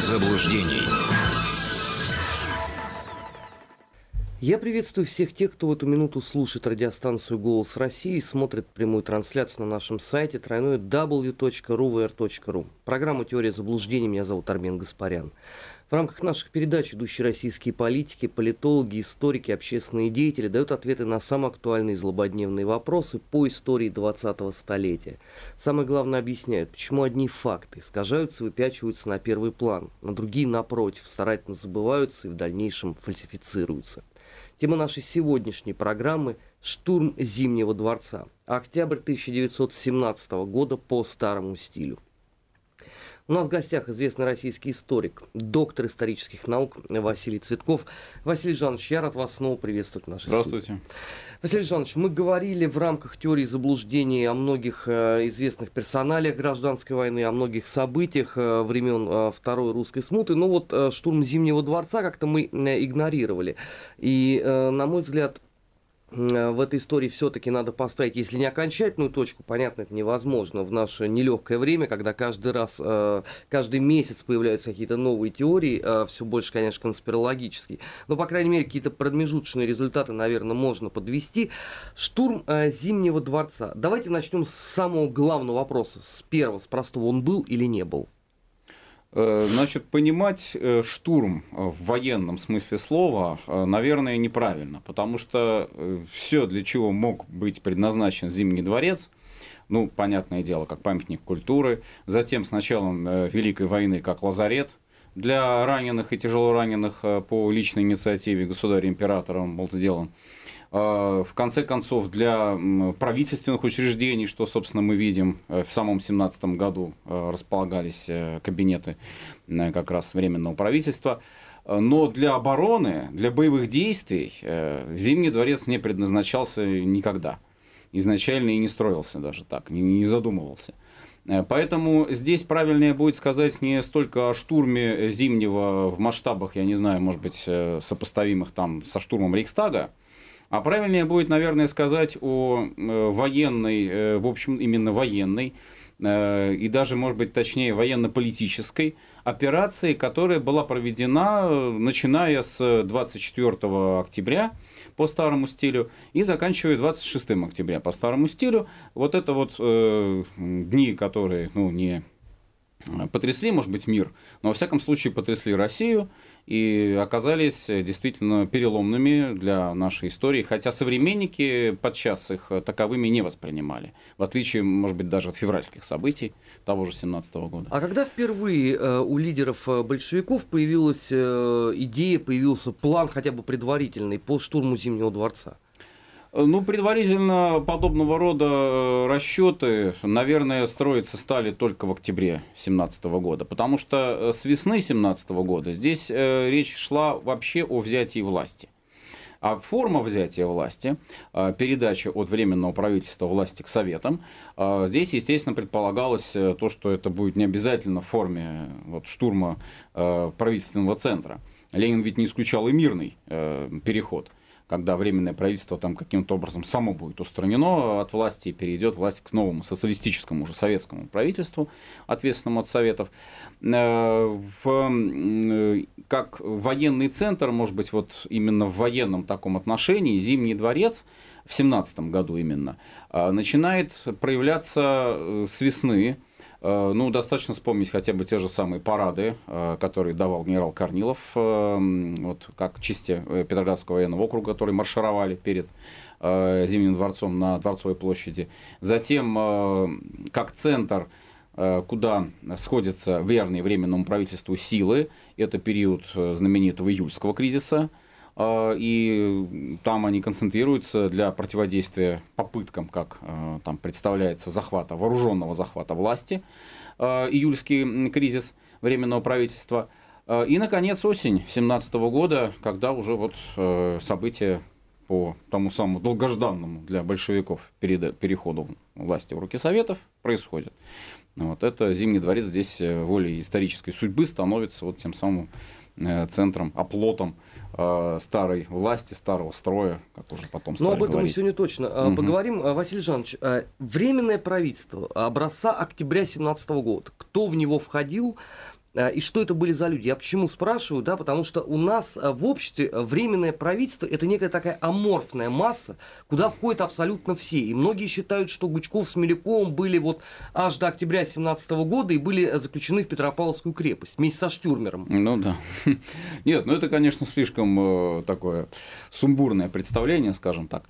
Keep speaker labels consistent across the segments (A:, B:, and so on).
A: заблуждений.
B: Я приветствую всех тех, кто в эту минуту слушает радиостанцию «Голос России» и смотрит прямую трансляцию на нашем сайте тройной w.ruver.ru. Программу «Теория заблуждений» меня зовут Армен Гаспарян. В рамках наших передач идущие российские политики, политологи, историки, общественные деятели дают ответы на самые актуальные и злободневные вопросы по истории 20-го столетия. Самое главное объясняют, почему одни факты искажаются, выпячиваются на первый план, а другие, напротив, старательно забываются и в дальнейшем фальсифицируются. Тема нашей сегодняшней программы – «Штурм Зимнего дворца». Октябрь 1917 года по старому стилю – у нас в гостях известный российский историк, доктор исторических наук Василий Цветков. Василий Жанович, я рад вас снова приветствовать в нашей Здравствуйте. студии. Василий Жанович, мы говорили в рамках теории заблуждений о многих э, известных персоналиях гражданской войны, о многих событиях э, времен э, Второй русской смуты, но ну вот штурм Зимнего дворца как-то мы игнорировали. И, на мой взгляд, Э, в этой истории все-таки надо поставить, если не окончательную точку, понятно, это невозможно в наше нелегкое время, когда каждый раз, э, каждый месяц появляются какие-то новые теории, э, все больше, конечно, конспирологические, но, по крайней мере, какие-то промежуточные результаты, наверное, можно подвести. Штурм Зимнего дворца.
A: Давайте начнем с самого главного вопроса, с первого, с простого, он был или не был? Э, значит, понимать э, штурм э, в военном смысле слова, наверное, неправильно, потому что все, для чего мог быть предназначен Зимний дворец, ну, понятное дело, как памятник культуры, затем с началом Великой войны как лазарет для раненых и тяжелораненых по личной инициативе государя-императора был сделан, Э, в конце концов, для правительственных учреждений, что, собственно, мы видим, э, в самом 2017 году э, располагались кабинеты как раз Временного правительства. Но для обороны, для боевых действий Зимний дворец не предназначался никогда. Изначально и не строился даже так, не задумывался. Поэтому здесь правильнее будет сказать не столько о штурме Зимнего в масштабах, я не знаю, может быть, сопоставимых там со штурмом Рейхстага, а правильнее будет, наверное, сказать о э, военной, э, в общем, именно военной, э, и даже, может быть, точнее, военно-политической операции, которая была проведена, начиная с 24 октября по старому стилю и заканчивая 26 октября по старому стилю. Вот это вот э, дни, которые, ну, не потрясли, может быть, мир, но во всяком случае потрясли Россию, и оказались действительно переломными для нашей истории, хотя современники подчас их таковыми не воспринимали, в отличие, может быть, даже от февральских событий того же 17 -го года. А когда впервые
B: э, у лидеров э, большевиков появилась э, идея, появился план хотя бы предварительный
A: по штурму Зимнего дворца? Э, ну, предварительно подобного рода э, расчеты, наверное, строиться стали только в октябре 2017 года, потому что э, с весны 2017 года здесь речь шла вообще о взятии власти. А форма взятия власти, передача от временного правительства власти к советам, здесь, естественно, предполагалось то, что это будет не обязательно в форме вот, штурма правительственного центра. Ленин ведь не исключал и мирный э, переход когда временное правительство там каким-то образом само будет устранено от власти и перейдет власть к новому социалистическому уже советскому правительству, ответственному от Советов. Э, в, э, как военный центр, может быть, вот именно в военном таком отношении, Зимний дворец в семнадцатом году именно, э, начинает проявляться с весны Э, ну, достаточно вспомнить хотя бы те же самые парады, э, которые давал генерал Корнилов, э, вот как части Петроградского военного округа, которые маршировали перед Зимним дворцом на Дворцовой площади. Затем, как центр куда сходятся верные временному правительству силы. Это период знаменитого июльского кризиса, Э, и там они концентрируются для противодействия попыткам, как э, там представляется, захвата, вооруженного захвата власти, э, июльский кризис временного правительства. И, наконец, осень 2017 года, когда уже вот события по тому самому долгожданному для большевиков переходу власти в руки Советов происходят. Вот это Зимний дворец здесь волей исторической судьбы становится вот тем самым Э, центром, оплотом э, старой власти, старого строя, как уже потом ну, стали Но об этом говорить. сегодня
B: точно угу. поговорим. А, Василий Жанович, а, временное правительство образца октября 2017 года. Кто в него входил? Э, и что это были за люди? Я почему спрашиваю, да, потому что у нас э, в обществе э, временное правительство – это некая такая аморфная масса, куда входят абсолютно все. И многие считают, что Гучков с Милюковым были вот аж до октября 2017 года и были заключены в Петропавловскую
A: крепость вместе со Штюрмером. Ну да. Нет, ну это, конечно, слишком такое сумбурное представление, скажем так.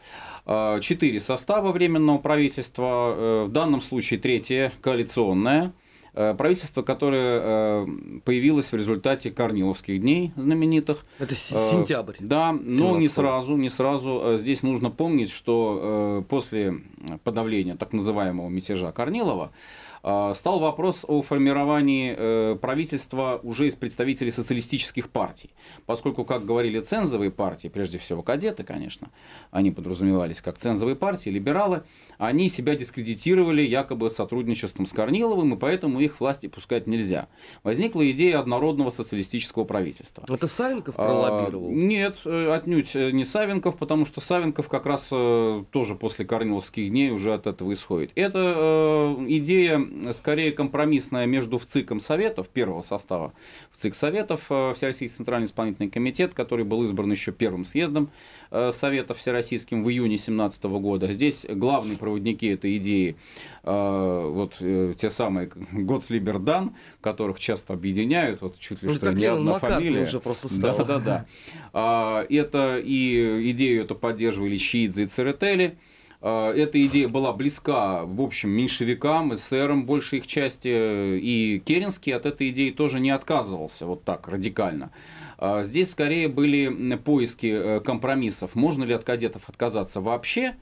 A: А, четыре состава временного правительства. В данном случае третье – коалиционное – Э, правительство, которое э, появилось в результате Корниловских дней знаменитых. Это э, сентябрь. Да, но не сразу, не сразу. Здесь нужно помнить, что после подавления так называемого мятежа Корнилова, а, стал вопрос о формировании э, правительства уже из представителей социалистических партий. Поскольку, как говорили цензовые партии, прежде всего кадеты, конечно, они подразумевались как цензовые партии, либералы, они себя дискредитировали якобы сотрудничеством с Корниловым, и поэтому их власти пускать нельзя. Возникла идея однородного социалистического правительства.
B: Это Савенков пролоббировал?
A: А, нет, э, отнюдь э, не Савенков, потому что Савенков как раз тоже после Корниловских дней уже от этого исходит. Это э, идея скорее компромиссная между ВЦИКом Советов, первого состава ВЦИК Советов, э, Всероссийский Центральный Исполнительный Комитет, который был избран еще первым съездом э, Советов Всероссийским в июне 2017 года. Здесь главные проводники этой идеи, э, вот те самые Готслибердан, которых часто объединяют, вот чуть ли ну, что не одна Макар, фамилия. Уже просто стало. Да, да, да. Это и идею это поддерживали Чиидзе и Церетели. А, эта идея была близка, в общем, меньшевикам, эсерам, большей их части, и Керенский от этой идеи тоже не отказывался вот так радикально. А, здесь скорее были поиски э, компромиссов. Можно ли от кадетов отказаться вообще?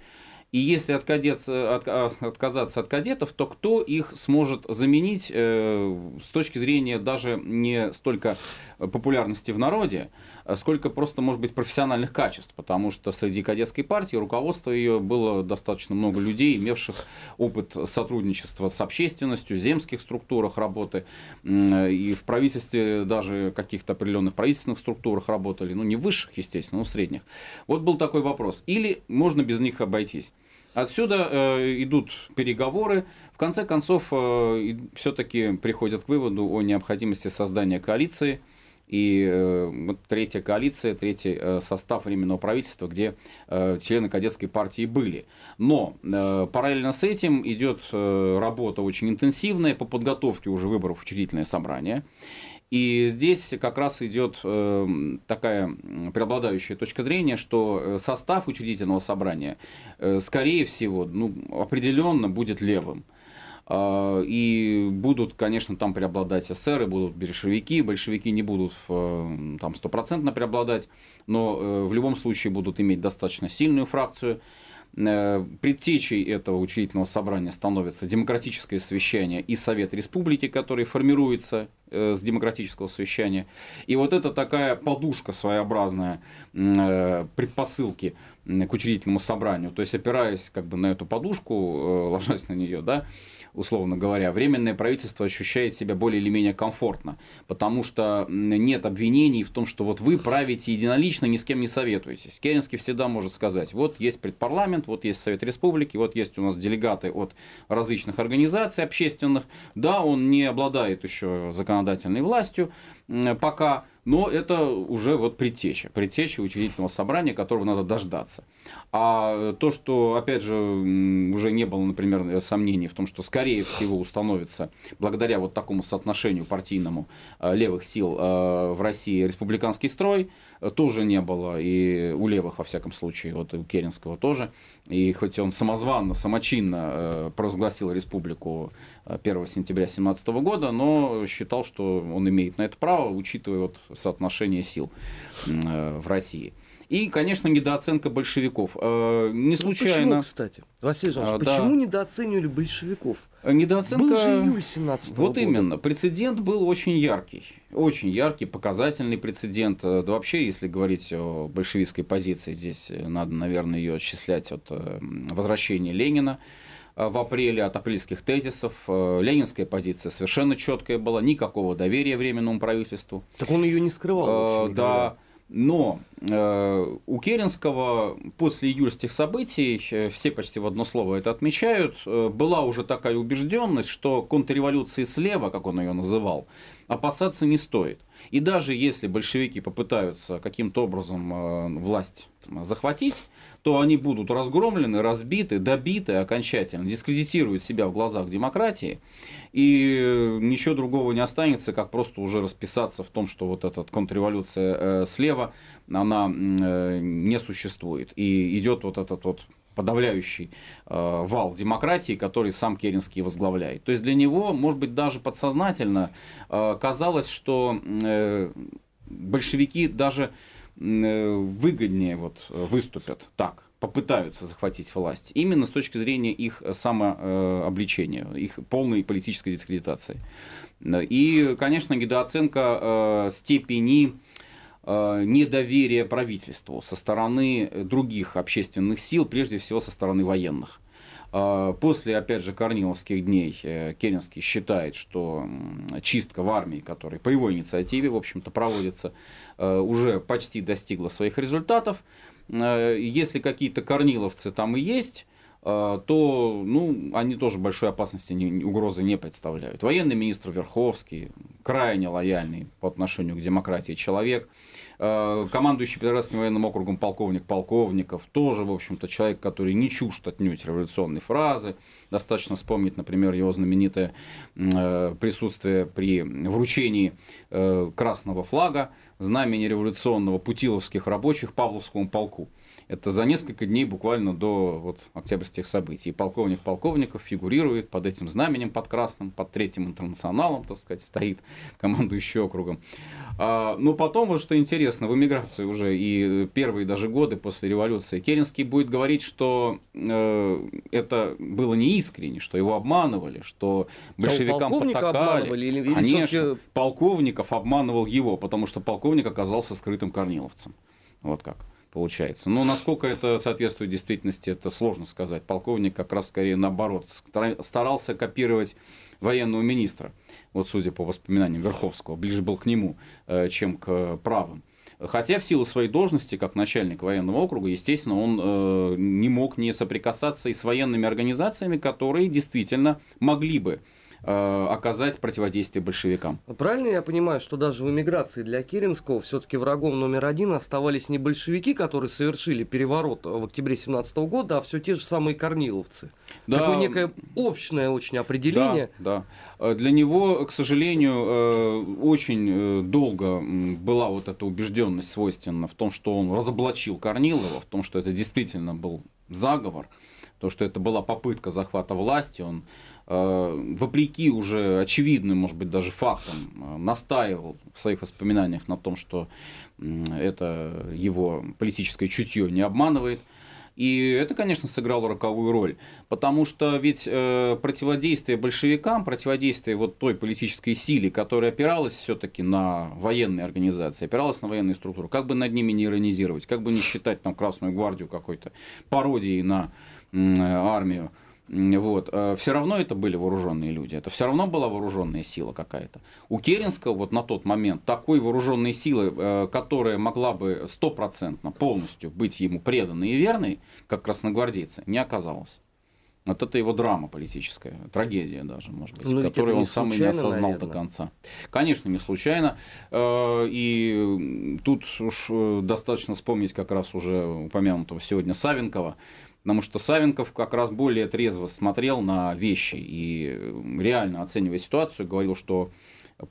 A: И если от кадет, э, от, а, отказаться от кадетов, то кто их сможет заменить э, с точки зрения даже не столько популярности в народе, а сколько просто, может быть, профессиональных качеств, потому что среди кадетской партии руководства ее было достаточно много людей, имевших опыт сотрудничества с общественностью, земских структурах работы, и в правительстве даже каких-то определенных правительственных структурах работали, ну не высших, естественно, но в средних. Вот был такой вопрос. Или можно без них обойтись? Отсюда э, идут переговоры. В конце концов, э, все-таки приходят к выводу о необходимости создания коалиции – и э, третья коалиция, третий э, состав временного правительства, где э, члены кадетской партии были. Но э, параллельно с этим идет э, работа очень интенсивная по подготовке уже выборов в учредительное собрание. И здесь как раз идет э, такая преобладающая точка зрения, что э, состав учредительного собрания, э, скорее всего, ну, определенно будет левым. А, и будут, конечно, там преобладать эсеры, будут большевики, большевики не будут э, там стопроцентно преобладать, но э, в любом случае будут иметь достаточно сильную фракцию. Э, предтечей этого учредительного собрания становится демократическое совещание и Совет Республики, который формируется с демократического совещания. И вот это такая подушка своеобразная предпосылки к учредительному собранию. То есть опираясь как бы на эту подушку, ложась на нее, да, условно говоря, временное правительство ощущает себя более или менее комфортно, потому что нет обвинений в том, что вот вы правите единолично, ни с кем не советуетесь. Керенский всегда может сказать, вот есть предпарламент, вот есть Совет Республики, вот есть у нас делегаты от различных организаций общественных. Да, он не обладает еще законодательной властью пока, но это уже вот предтеча, предтеча учредительного собрания, которого надо дождаться. А то, что, опять же, уже не было, например, сомнений в том, что, скорее всего, установится благодаря вот такому соотношению партийному э, левых сил э, в России республиканский строй, Э, тоже не было, и у левых, во всяком случае, вот и у Керенского тоже. И хоть он самозванно, самочинно э, провозгласил республику 1 э, сентября 2017 года, но считал, что он имеет на это право, учитывая вот соотношение сил в России. И, конечно, недооценка большевиков. Э, не ну, случайно. Ну, почему, кстати? Василий Жанович, а, почему да.
B: недооценивали большевиков?
A: Э, недооценка... Был же июль 17 Вот года. именно. Прецедент был очень яркий. Очень яркий, показательный прецедент. Э, да вообще, если говорить о большевистской позиции, здесь надо, наверное, ее отчислять от возвращения Ленина в апреле от апрельских тезисов. Ленинская позиция совершенно четкая была, никакого доверия Временному правительству. Так он ее не скрывал. Э, да. Говоря. Но э, у Керенского после июльских событий, э, все почти в одно слово это отмечают, э, была уже такая убежденность, что контрреволюции слева, как он ее называл, опасаться не стоит. И даже если большевики попытаются каким-то образом э, власть там, захватить, то они будут разгромлены, разбиты, добиты окончательно, дискредитируют себя в глазах демократии и ничего другого не останется, как просто уже расписаться в том, что вот эта контрреволюция э, слева, она э, не существует. И идет вот этот вот подавляющий э, вал демократии, который сам Керенский возглавляет. То есть для него, может быть, даже подсознательно э, казалось, что э, большевики даже э, выгоднее вот выступят так попытаются захватить власть, именно с точки зрения их э, самообличения, их полной политической дискредитации. И, конечно, недооценка э, степени э, недоверия правительству со стороны других общественных сил, прежде всего со стороны военных. После, опять же, Корниловских дней Керенский считает, что чистка в армии, которая по его инициативе, в общем-то, проводится, уже почти достигла своих результатов. Э, если какие-то корниловцы там и есть, э, то ну, они тоже большой опасности, угрозы не представляют. Военный министр Верховский, крайне лояльный по отношению к демократии человек. Э, командующий Петроградским военным округом полковник Полковников, тоже, в общем-то, человек, который не чужд отнюдь революционной фразы. Достаточно вспомнить, например, его знаменитое присутствие при вручении красного флага знамени революционного путиловских рабочих Павловскому полку. Это за несколько дней буквально до вот, октябрьских событий. И полковник полковников фигурирует под этим знаменем, под красным, под третьим интернационалом, так сказать, стоит командующий округом. А, но потом, вот что интересно, в эмиграции уже и первые даже годы после революции Керенский будет говорить, что э, это было не искренне, что его обманывали, что большевикам потакали. Или, или Конечно, полковников обманывал его, потому что полковник оказался скрытым корниловцем. Вот как получается. Но насколько это соответствует действительности, это сложно сказать. Полковник как раз скорее наоборот старался копировать военного министра, вот судя по воспоминаниям Верховского, ближе был к нему, э, чем к правым. Хотя в силу своей должности, как начальник военного округа, естественно, он э, не мог не соприкасаться и с военными организациями, которые действительно могли бы Э, оказать противодействие большевикам.
B: Правильно я понимаю, что даже в эмиграции для Керенского все-таки врагом номер один оставались не большевики, которые совершили переворот в октябре 17 года, а все те же самые корниловцы? Да, Такое некое общее очень определение.
A: Да, да. Э, для него, к сожалению, э, очень долго была вот эта убежденность свойственна в том, что он разоблачил Корнилова, в том, что это действительно был заговор, то, что это была попытка захвата власти, он Э, вопреки уже очевидным, может быть, даже фактам, э, настаивал в своих воспоминаниях на том, что это его политическое чутье не обманывает. И это, конечно, сыграло роковую роль, потому что ведь э, противодействие большевикам, противодействие вот той политической силе, которая опиралась все-таки на военные организации, опиралась на военные структуры, как бы над ними не иронизировать, как бы не считать там Красную гвардию какой-то пародией на э, армию, вот. А все равно это были вооруженные люди, это все равно была вооруженная сила какая-то. У Керенского вот на тот момент такой вооруженной силы, э, которая могла бы стопроцентно полностью быть ему преданной и верной, как красногвардейцы, не оказалось. Вот это его драма политическая, трагедия даже, может быть, ну, которую он сам и не осознал наверное. до конца. Конечно, не случайно. Э, и тут уж э, достаточно вспомнить как раз уже упомянутого сегодня Савенкова, Потому что Савенков как раз более трезво смотрел на вещи и реально оценивая ситуацию, говорил, что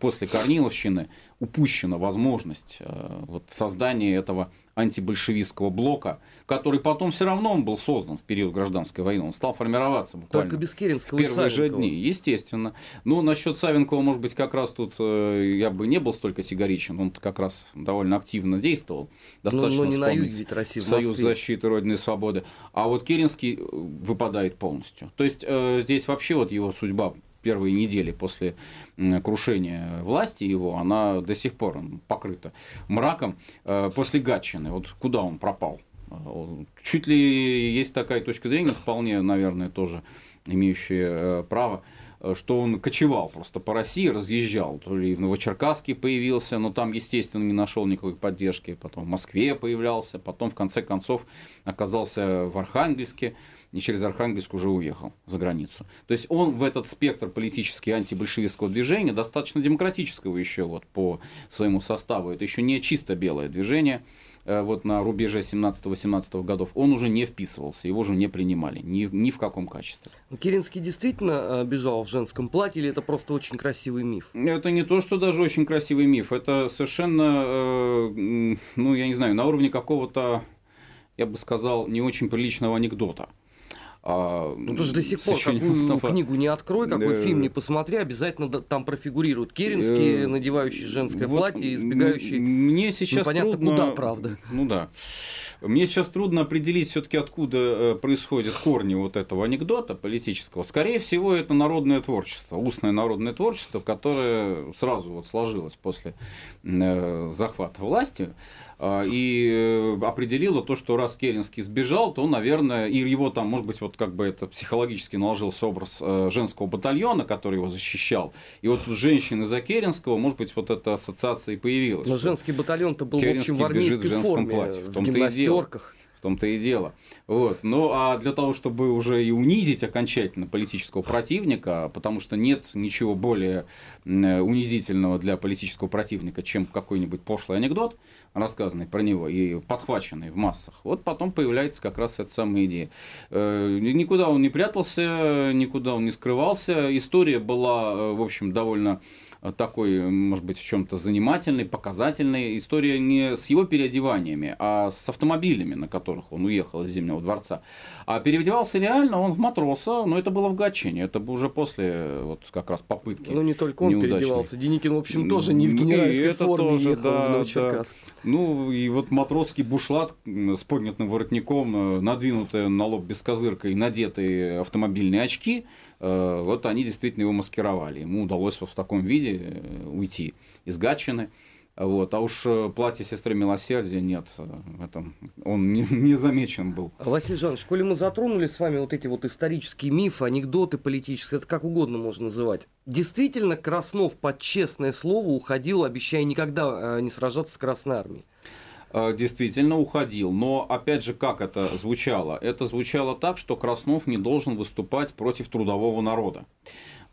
A: после Корниловщины упущена возможность э, вот, создания этого антибольшевистского блока, который потом все равно он был создан в период гражданской войны, он стал формироваться буквально Только без Керенского в первые же дни, естественно. Ну, насчет Савенкова, может быть, как раз тут э, я бы не был столько сигаричен, он как раз довольно активно действовал. Ну, ну, Достаточно но, но не на юге ведь России, в Союз защиты Родины и Свободы. А вот Керенский э, выпадает полностью. То есть э, здесь вообще вот его судьба первые недели после крушения власти его, она до сих пор покрыта мраком. Э, после Гатчины, вот куда он пропал? Э, чуть ли есть такая точка зрения, вполне, наверное, тоже имеющая э, право, что он кочевал просто по России, разъезжал. То ли в Новочеркасске появился, но там, естественно, не нашел никакой поддержки. Потом в Москве появлялся, потом, в конце концов, оказался в Архангельске и через Архангельск уже уехал за границу. То есть он в этот спектр политически антибольшевистского движения, достаточно демократического еще вот по своему составу, это еще не чисто белое движение, э, вот на рубеже 17-18 годов, он уже не вписывался, его уже не принимали, ни, ни в каком качестве.
B: Ну, Керенский действительно бежал в женском платье или это просто очень красивый миф? Это не то, что даже очень красивый
A: миф, это совершенно, э, ну, я не знаю, на уровне какого-то, я бы сказал, не очень приличного анекдота. А, ну, потому что до сих пор какую ну, Мустафа. книгу
B: не открой, какой да. фильм не посмотри, обязательно там профигурируют Керенский, э, надевающий женское вот платье, избегающий... Мне ну, сейчас ну, понятно, трудно... куда, правда.
A: Ну да. Мне сейчас трудно определить все-таки, откуда э, происходят корни вот этого анекдота политического. Скорее всего, это народное творчество, устное народное творчество, которое сразу вот сложилось после э, захвата власти. А, и э, определила то, что раз Керенский сбежал, то, наверное, и его там, может быть, вот как бы это психологически наложился образ э, женского батальона, который его защищал. И вот женщины за Керенского, может быть, вот эта ассоциация и появилась.
B: Но женский батальон-то был, Керенский в общем, в армейской в платье, в, в гимнастерках
A: том-то и дело. Вот. Ну, а для того, чтобы уже и унизить окончательно политического противника, потому что нет ничего более э, унизительного для политического противника, чем какой-нибудь пошлый анекдот, рассказанный про него и подхваченный в массах, вот потом появляется как раз эта самая идея. Э, никуда он не прятался, никуда он не скрывался. История была, э, в общем, довольно Э, такой, э, может быть, в чем-то занимательной, показательной. История не с его переодеваниями, а с автомобилями, на которых он уехал из Зимнего дворца. А переодевался реально он в матроса, но это было в Гатчине. Это было уже после э, вот как раз попытки Ну, не только он неудачной. переодевался.
B: Деникин, в общем, тоже не в генеральской и это форме тоже, ехал да, в Да.
A: Ну, и вот матросский бушлат с поднятым воротником, надвинутая на лоб бескозыркой, надетые автомобильные очки – Э, вот они действительно его маскировали. Ему удалось вот в таком виде э, уйти из Гатчины. Вот. А уж э, платье сестры милосердия нет. Это, он не, не замечен был. Василий Жанович, коли мы затронули с вами вот эти вот исторические мифы, анекдоты
B: политические, это как угодно можно называть. Действительно, Краснов под честное слово уходил, обещая
A: никогда не сражаться с Красной Армией. Э, действительно уходил. Но опять же, как это звучало? Это звучало так, что Краснов не должен выступать против трудового народа.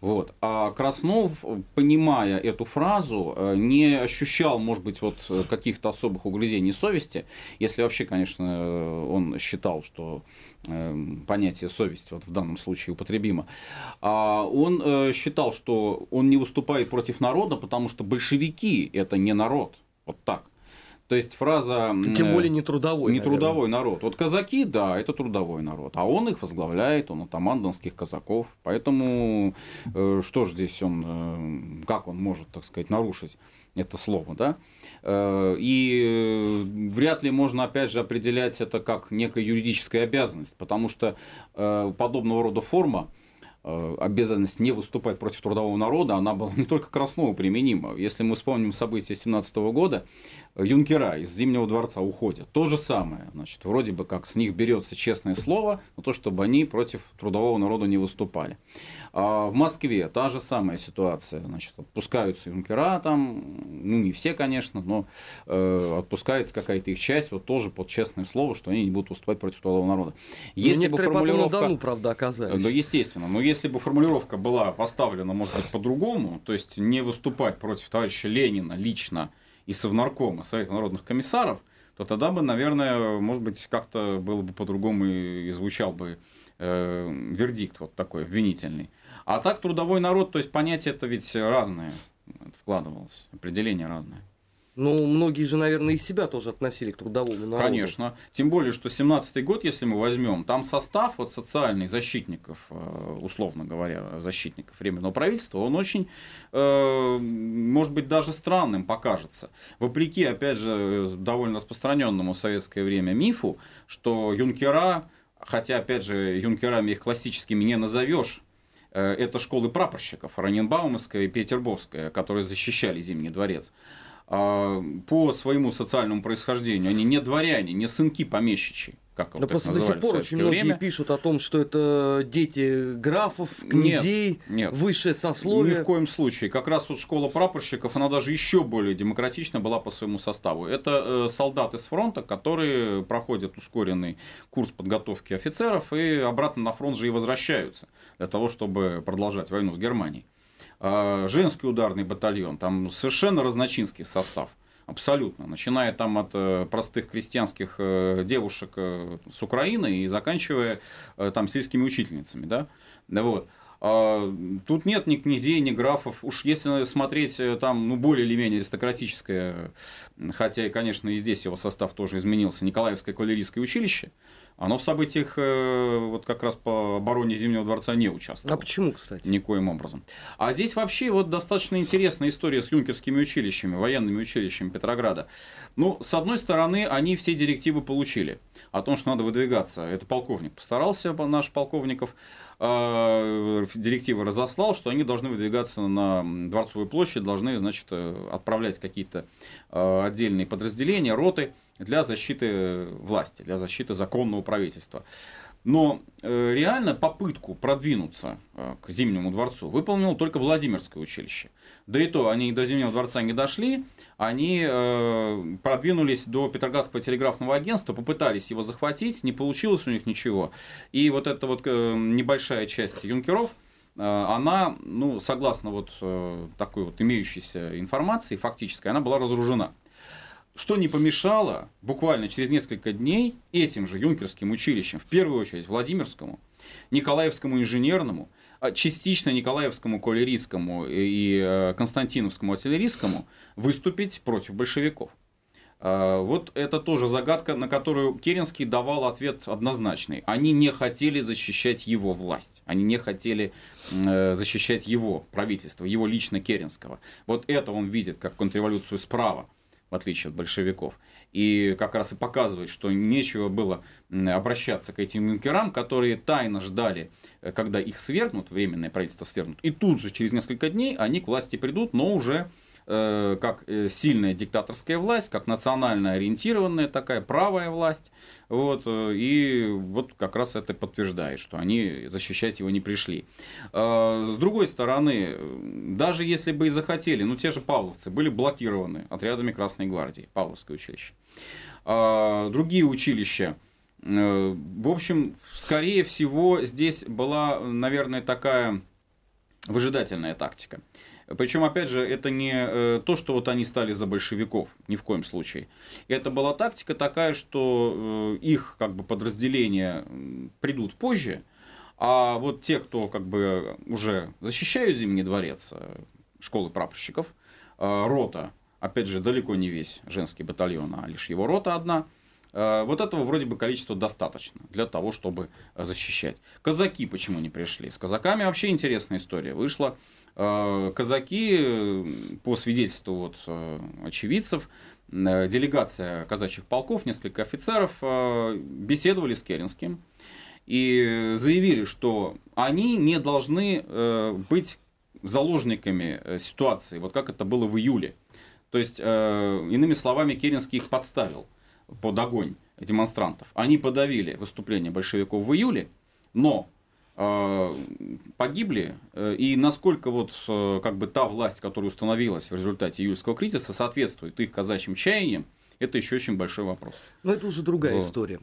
A: Вот. А Краснов, понимая эту фразу, э, не ощущал, может быть, вот э, каких-то особых угрызений совести, если вообще, конечно, он считал, что понятие совесть вот в данном случае употребимо. А Он считал, что он не выступает против народа, потому что большевики это не народ. Вот так. То есть фраза... Тем более не
B: трудовой. Не наверное. трудовой
A: народ. Вот казаки, да, это трудовой народ. А он их возглавляет, он атаман донских казаков. Поэтому э, что же здесь он, э, как он может, так сказать, нарушить это слово, да? Э, и вряд ли можно, опять же, определять это как некая юридическая обязанность, потому что подобного рода форма, обязанность не выступать против трудового народа, она была не только Краснову применима. Если мы вспомним события 17 года, Э, юнкера из Зимнего дворца уходят. То же самое. Значит, вроде бы как с них берется честное слово, но то, чтобы они против трудового народа не выступали. А в Москве та же самая ситуация. Значит, отпускаются юнкера там, ну не все, конечно, но э, отпускается какая-то их часть, вот тоже под честное слово, что они не будут выступать против трудового народа. Ну, если но бы формулировка... Дону,
B: правда, оказались. Да,
A: естественно. Но если бы формулировка была поставлена, может быть, по-другому, то есть не выступать против товарища Ленина лично, и Совнаркома, Совета народных комиссаров, то тогда бы, наверное, может быть, как-то было бы по-другому и звучал бы э, вердикт вот такой обвинительный. А так трудовой народ, то есть понятие это ведь разное вкладывалось, определение разное. Ну, многие же, наверное, и себя тоже относили к трудовому народу. Конечно. Тем более, что 17-й год, если мы возьмем, там состав вот социальных защитников, э, условно говоря, защитников временного правительства, он очень, э, может быть, даже странным покажется. Вопреки, опять же, довольно распространенному в советское время мифу, что юнкера, хотя, опять же, юнкерами их классическими не назовешь, э, это школы прапорщиков, Раненбаумовская и Петербургская, которые защищали Зимний дворец. А, по своему социальному происхождению. Они не дворяне, не сынки помещичьи. Как да просто до сих пор очень многие время. пишут о том, что это дети графов, князей, нет, нет, высшее сословие. Ни в коем случае. Как раз вот школа прапорщиков, она даже еще более демократична была по своему составу. Это э, солдаты с фронта, которые проходят ускоренный курс подготовки офицеров и обратно на фронт же и возвращаются для того, чтобы продолжать войну с Германией. А, женский ударный батальон, там совершенно разночинский состав. Абсолютно. Начиная там от э, простых крестьянских э, девушек э, с Украины и заканчивая там сельскими учительницами. Да? Вот. А, тут нет ни князей, ни графов. Уж если смотреть там, ну, более или менее аристократическое, хотя, конечно, и здесь его состав тоже изменился, Николаевское кавалерийское училище, оно в событиях э, вот как раз по обороне Зимнего дворца не участвовало. А почему, кстати? Никоим образом. А здесь вообще вот достаточно интересная история с юнкерскими училищами, военными училищами Петрограда. Ну, с одной стороны, они все директивы получили – о том, что надо выдвигаться. Это полковник постарался, наш полковников, э, директивы разослал, что они должны выдвигаться на Дворцовую площадь, должны значит, э, отправлять какие-то э, отдельные подразделения, роты для защиты власти, для защиты законного правительства. Но реально попытку продвинуться к Зимнему дворцу выполнил только Владимирское училище. Да и то, они до Зимнего дворца не дошли, они э, продвинулись до Петроградского телеграфного агентства, попытались его захватить, не получилось у них ничего. И вот эта вот э, небольшая часть юнкеров, э, она, ну, согласно вот э, такой вот имеющейся информации фактической, она была разоружена. Что не помешало буквально через несколько дней этим же юнкерским училищем, в первую очередь Владимирскому, Николаевскому инженерному – а, частично Николаевскому кавалерийскому и э, Константиновскому артиллерийскому выступить против большевиков. А, вот это тоже загадка, на которую Керенский давал ответ однозначный. Они не хотели защищать его власть, они не хотели э, защищать его правительство, его лично Керенского. Вот это он видит как контрреволюцию справа, в отличие от большевиков и как раз и показывает, что нечего было обращаться к этим юнкерам, которые тайно ждали, э, когда их свергнут, временное правительство свергнут, и тут же через несколько дней они к власти придут, но уже Э, как э, сильная диктаторская власть, как национально ориентированная такая правая власть. Вот, э, и вот как раз это подтверждает, что они защищать его не пришли. С другой стороны, даже если бы и захотели, ну те же павловцы были блокированы отрядами Красной Гвардии, Павловское училище. А, другие училища, в общем, скорее всего, здесь была, наверное, такая выжидательная тактика. Причем, опять же, это не э, то, что вот они стали за большевиков, ни в коем случае. Это была тактика такая, что э, их как бы подразделения придут позже, а вот те, кто как бы уже защищают Зимний дворец, э, школы прапорщиков, рота, опять же, далеко не весь женский батальон, а лишь его рота одна – вот этого вроде бы количества достаточно для того, чтобы защищать. Казаки почему не пришли? С казаками вообще интересная история вышла. Э, казаки, по свидетельству вот, э, очевидцев, э, делегация казачьих полков, несколько офицеров беседовали с Керенским и заявили, что они не должны быть заложниками ситуации, вот как это было в июле. То есть, иными словами, Керенский их подставил под огонь демонстрантов. Они подавили выступление большевиков в июле, но Э, погибли, э, и насколько вот э, как бы та власть, которая установилась в результате июльского кризиса, соответствует их казачьим чаяниям, это еще очень большой вопрос.
B: Но это уже другая вот. история.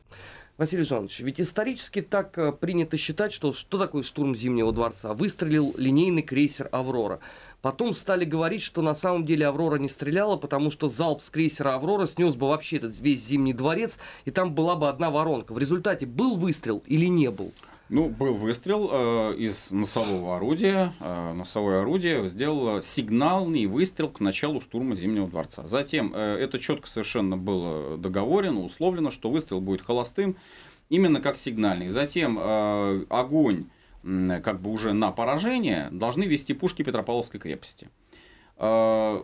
B: Василий Жанович, ведь исторически так принято считать, что что такое штурм Зимнего дворца? Выстрелил линейный крейсер «Аврора». Потом стали говорить, что на самом деле «Аврора» не стреляла, потому что залп с крейсера «Аврора» снес бы вообще этот весь Зимний дворец, и там была бы одна воронка.
A: В результате был выстрел или не был? Ну, был выстрел э, из носового орудия. Э, носовое орудие сделало сигнальный выстрел к началу штурма Зимнего дворца. Затем э, это четко совершенно было договорено, условлено, что выстрел будет холостым, именно как сигнальный. Затем э, огонь, э, как бы уже на поражение, должны вести пушки Петропавловской крепости. Э,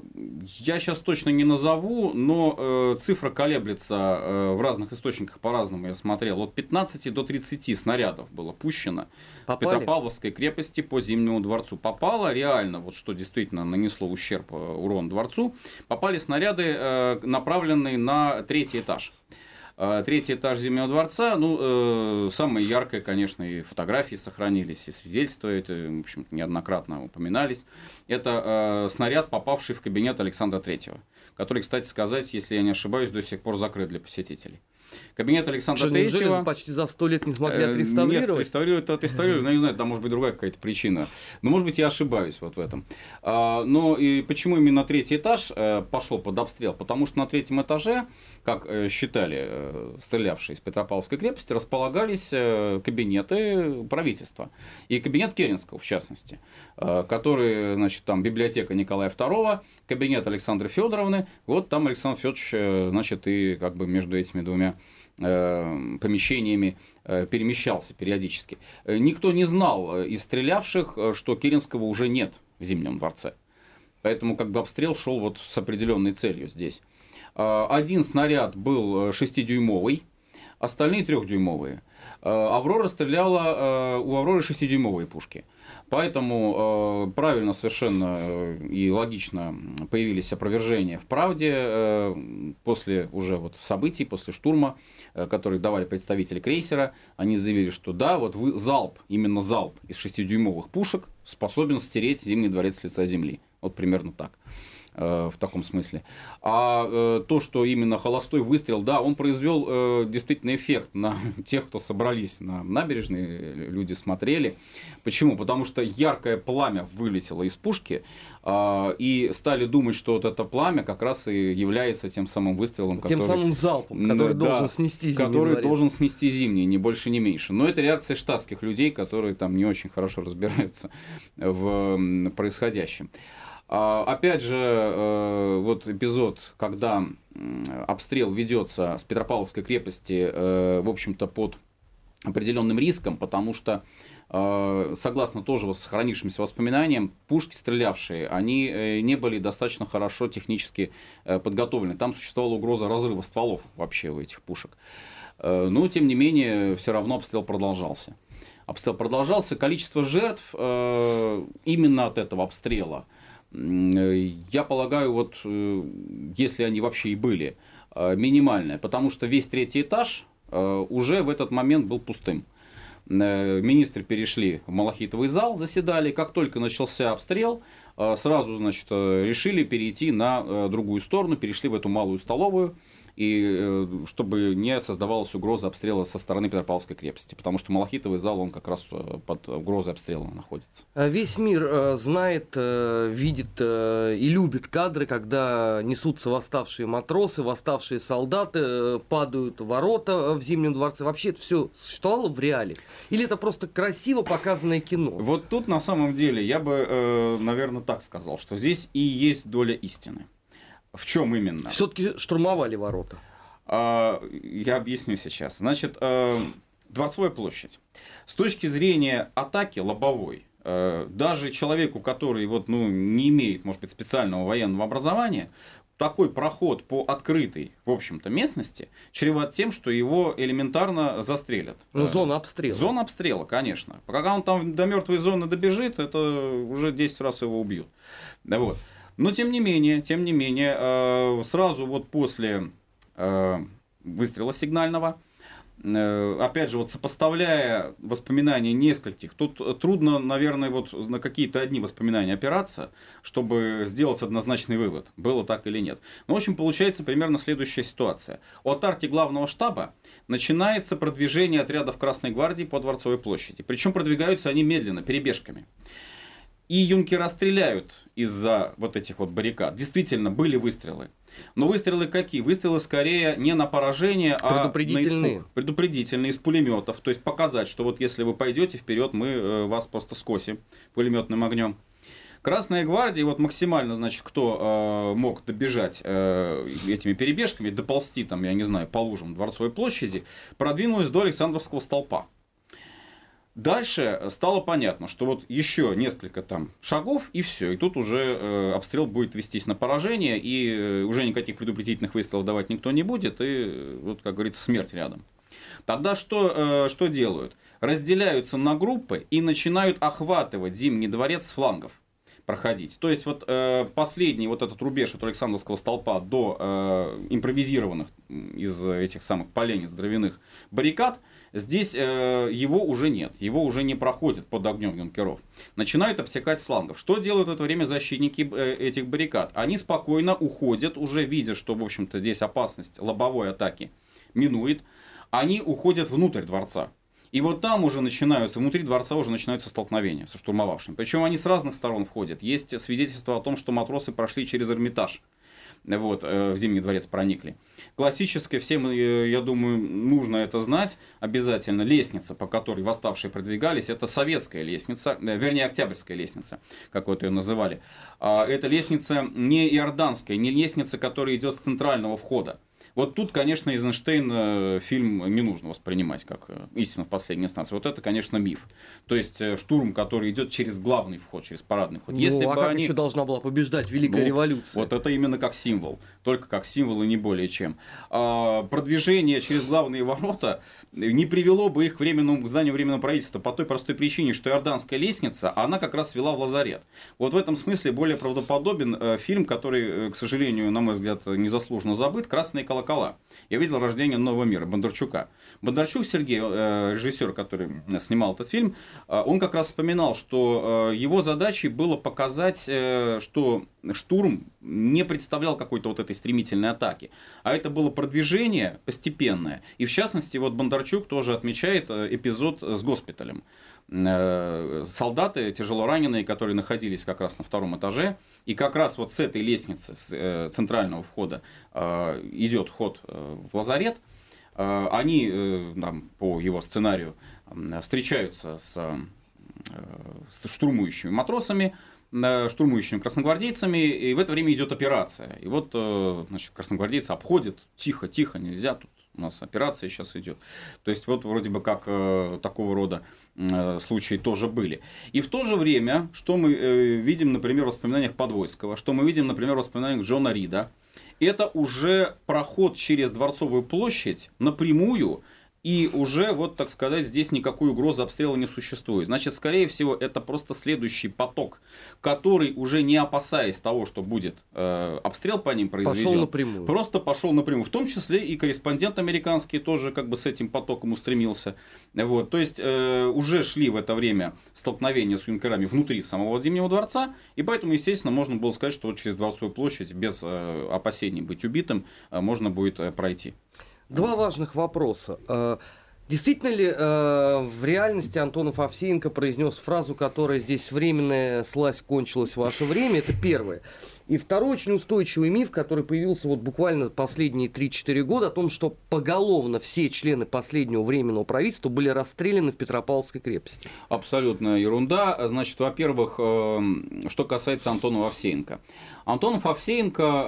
A: я сейчас точно не назову, но э, цифра колеблется э, в разных источниках по-разному. Я смотрел, от 15 до 30 снарядов было пущено Попали? с Петропавловской крепости по Зимнему дворцу. Попало реально, вот что действительно нанесло ущерб урон дворцу. Попали снаряды, направленные на третий этаж. А, третий этаж Зимнего дворца, ну, э, самые яркие, конечно, и фотографии сохранились, и свидетельства, это, в общем неоднократно упоминались. Это э, снаряд, попавший в кабинет Александра Третьего, который, кстати сказать, если я не ошибаюсь, до сих пор закрыт для посетителей. Кабинет Александра Что, Третьего...
B: почти за сто лет не смогли э, отреставрировать? Нет,
A: реставрировать отреставрировали, но не знаю, там может быть другая какая-то причина. Но может быть я ошибаюсь вот в этом. А, но и почему именно третий этаж э, пошел под обстрел? Потому что на третьем этаже, как э, считали стрелявшие из Петропавловской крепости, располагались кабинеты правительства. И кабинет Керенского, в частности, который, значит, там библиотека Николая II, кабинет Александра Федоровны. Вот там Александр Федорович, значит, и как бы между этими двумя Э, помещениями э, перемещался периодически. Э, никто не знал из стрелявших, что Керенского уже нет в Зимнем дворце. Поэтому как бы обстрел шел вот с определенной целью здесь. Один снаряд был 6-дюймовый, остальные трехдюймовые. Аврора стреляла, у Авроры 6-дюймовые пушки – Поэтому э, правильно совершенно э, и логично появились опровержения в «Правде» э, после уже вот событий, после штурма, э, которые давали представители крейсера. Они заявили, что да, вот вы залп, именно залп из 6-дюймовых пушек способен стереть Зимний дворец с лица земли. Вот примерно так. Э, в таком смысле. А э, то, что именно холостой выстрел, да, он произвел э, действительно эффект на тех, кто собрались на набережной, люди смотрели. Почему? Потому что яркое пламя вылетело из пушки, а, и стали думать, что вот это пламя как раз и является тем самым выстрелом, тем который... самым залпом, который да, должен снести зимний который дворец. должен снести зимний, не больше, не меньше. Но это реакция штатских людей, которые там не очень хорошо разбираются в происходящем. А, опять же, э, вот эпизод, когда обстрел ведется с Петропавловской крепости, э, в общем-то, под определенным риском, потому что, э, согласно тоже сохранившимся воспоминаниям, пушки, стрелявшие, они не были достаточно хорошо технически подготовлены. Там существовала угроза разрыва стволов вообще у этих пушек. Но, тем не менее, все равно обстрел продолжался. Обстрел продолжался. Количество жертв именно от этого обстрела – Э, я полагаю, вот э, если они вообще и были, э, минимальная, потому что весь третий этаж уже в этот момент был пустым. Министры перешли в Малахитовый зал, заседали. Как только начался обстрел, сразу значит, решили перейти на другую сторону, перешли в эту малую столовую и э, чтобы не создавалась угроза обстрела со стороны Петропавловской крепости, потому что Малахитовый зал, он как раз э, под угрозой обстрела находится. Э,
B: весь мир знает, видит и любит кадры, когда несутся восставшие матросы, восставшие солдаты, падают ворота в Зимнем дворце. Вообще
A: это все существовало в реале? Или это просто красиво показанное кино? Вот тут на самом деле я бы, наверное, так сказал, что здесь и есть доля истины. В чем именно? Все-таки штурмовали ворота. А, я объясню сейчас. Значит, а, Дворцовая площадь. С точки зрения атаки лобовой, э, даже человеку, который вот, ну, не имеет, может быть, специального военного образования, такой проход по открытой, в общем-то, местности чреват тем, что его элементарно застрелят. Ну, э, зона обстрела. Зона обстрела, конечно. Пока он там до мертвой зоны добежит, это уже 10 раз его убьют. Да вот. Но тем не менее, тем не менее, э, сразу вот после э, выстрела сигнального, э, опять же, вот сопоставляя воспоминания нескольких, тут трудно, наверное, вот на какие-то одни воспоминания опираться, чтобы сделать однозначный вывод, было так или нет. Ну, в общем, получается примерно следующая ситуация. От арки главного штаба начинается продвижение отрядов Красной Гвардии по Дворцовой площади. Причем продвигаются они медленно, перебежками и юнкера стреляют из-за вот этих вот баррикад. Действительно, были выстрелы. Но выстрелы какие? Выстрелы скорее не на поражение, а на испуг. Предупредительные, из пулеметов. То есть показать, что вот если вы пойдете вперед, мы э, вас просто скосим пулеметным огнем. Красная гвардия, вот максимально, значит, кто э, мог добежать э, этими перебежками, доползти там, я не знаю, по лужам Дворцовой площади, продвинулась до Александровского столпа. Дальше э, стало понятно, что вот еще несколько там шагов и все, и тут уже э, обстрел будет вестись на поражение, и э, уже никаких предупредительных выстрелов давать никто не будет, и э, вот, как говорится, смерть рядом. Тогда что, э, что делают? Разделяются на группы и начинают охватывать Зимний дворец с флангов проходить. То есть вот э, последний вот этот рубеж от Александровского столпа до э, импровизированных из этих самых поленец дровяных баррикад – Здесь э, его уже нет, его уже не проходит под огнем юнкеров. Начинают обсекать слангов. Что делают в это время защитники э, этих баррикад? Они спокойно уходят, уже видя, что, в общем-то, здесь опасность лобовой атаки минует. Они уходят внутрь дворца. И вот там уже начинаются, внутри дворца уже начинаются столкновения со штурмовавшими. Причем они с разных сторон входят. Есть свидетельство о том, что матросы прошли через Эрмитаж вот, э, в Зимний дворец проникли. Классическая, всем, э, я думаю, нужно это знать обязательно, лестница, по которой восставшие продвигались, это советская лестница, э, вернее, октябрьская лестница, как вот ее называли. А, Эта лестница не иорданская, не лестница, которая идет с центрального входа. Вот тут, конечно, Эйзенштейн э, фильм не нужно воспринимать как э, истину в последней инстанции. Вот это, конечно, миф. То есть э, штурм, который идет через главный вход, через парадный вход. Ну, Если а бы как они... еще должна была побеждать Великая ну, революция? Вот это именно как символ. Только как символ и не более чем. А, продвижение через главные ворота не привело бы их к, временному, к зданию временного правительства по той простой причине, что Иорданская лестница, она как раз вела в лазарет. Вот в этом смысле более правдоподобен фильм, который, к сожалению, на мой взгляд, незаслуженно забыт «Красные колокола» колокола. Я видел «Рождение нового мира» Бондарчука. Бондарчук Сергей, э, режиссер, который э, снимал этот фильм, э, он как раз вспоминал, что его задачей было показать, что штурм не представлял какой-то вот этой стремительной атаки, а это было продвижение постепенное. И в частности, вот Бондарчук тоже отмечает эпизод с госпиталем. Э, солдаты, тяжело раненые, которые находились как раз на втором этаже. И как раз вот с этой лестницы, с э, центрального входа, э, идет ход в лазарет. Они там, по его сценарию встречаются с, с штурмующими матросами, штурмующими красногвардейцами, и в это время идет операция. И вот значит, красногвардейцы обходят, тихо, тихо, нельзя, тут у нас операция сейчас идет. То есть вот вроде бы как э, такого рода э, случаи тоже были. И в то же время, что мы э, видим, например, в воспоминаниях Подвойского, что мы видим, например, в воспоминаниях Джона Рида, это уже проход через Дворцовую площадь напрямую и уже, вот так сказать, здесь никакой угрозы обстрела не существует. Значит, скорее всего, это просто следующий поток, который уже не опасаясь того, что будет э, обстрел по ним произведен, пошел напрямую. просто пошел напрямую. В том числе и корреспондент американский тоже как бы с этим потоком устремился. Вот, то есть э, уже шли в это время столкновения с юнкерами внутри самого Зимнего дворца, и поэтому, естественно, можно было сказать, что вот через Дворцовую площадь без э, опасений быть убитым э, можно будет э, пройти.
B: Два важных вопроса. Э, действительно ли э, в реальности Антонов Овсеенко произнес фразу, которая здесь временная слазь кончилась в ваше время? Это первое. И второй очень устойчивый миф, который появился вот буквально последние 3-4 года о том, что поголовно все члены последнего временного
A: правительства были расстреляны в Петропавловской крепости. Абсолютная ерунда. Значит, во-первых, эм, что касается Антона Овсеенко. Антонов Овсеенко